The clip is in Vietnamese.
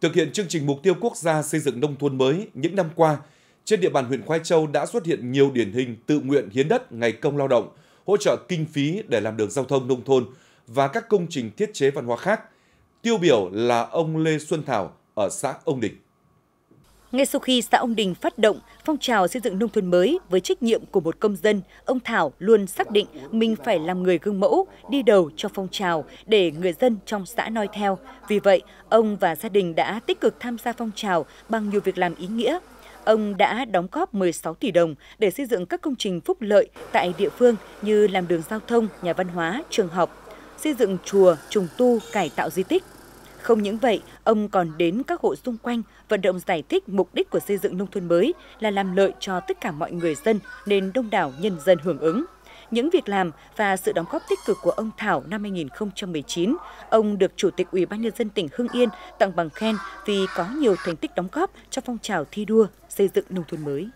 Thực hiện chương trình mục tiêu quốc gia xây dựng nông thôn mới những năm qua, trên địa bàn huyện Khoai Châu đã xuất hiện nhiều điển hình tự nguyện hiến đất ngày công lao động, hỗ trợ kinh phí để làm đường giao thông nông thôn và các công trình thiết chế văn hóa khác. Tiêu biểu là ông Lê Xuân Thảo ở xã Ông Địch. Ngay sau khi xã Ông Đình phát động phong trào xây dựng nông thôn mới với trách nhiệm của một công dân, ông Thảo luôn xác định mình phải làm người gương mẫu, đi đầu cho phong trào để người dân trong xã noi theo. Vì vậy, ông và gia đình đã tích cực tham gia phong trào bằng nhiều việc làm ý nghĩa. Ông đã đóng góp 16 tỷ đồng để xây dựng các công trình phúc lợi tại địa phương như làm đường giao thông, nhà văn hóa, trường học, xây dựng chùa, trùng tu, cải tạo di tích, không những vậy, ông còn đến các hộ xung quanh vận động giải thích mục đích của xây dựng nông thôn mới là làm lợi cho tất cả mọi người dân nên đông đảo nhân dân hưởng ứng. Những việc làm và sự đóng góp tích cực của ông Thảo năm 2019, ông được Chủ tịch Ủy ban nhân dân tỉnh Hưng Yên tặng bằng khen vì có nhiều thành tích đóng góp cho phong trào thi đua xây dựng nông thôn mới.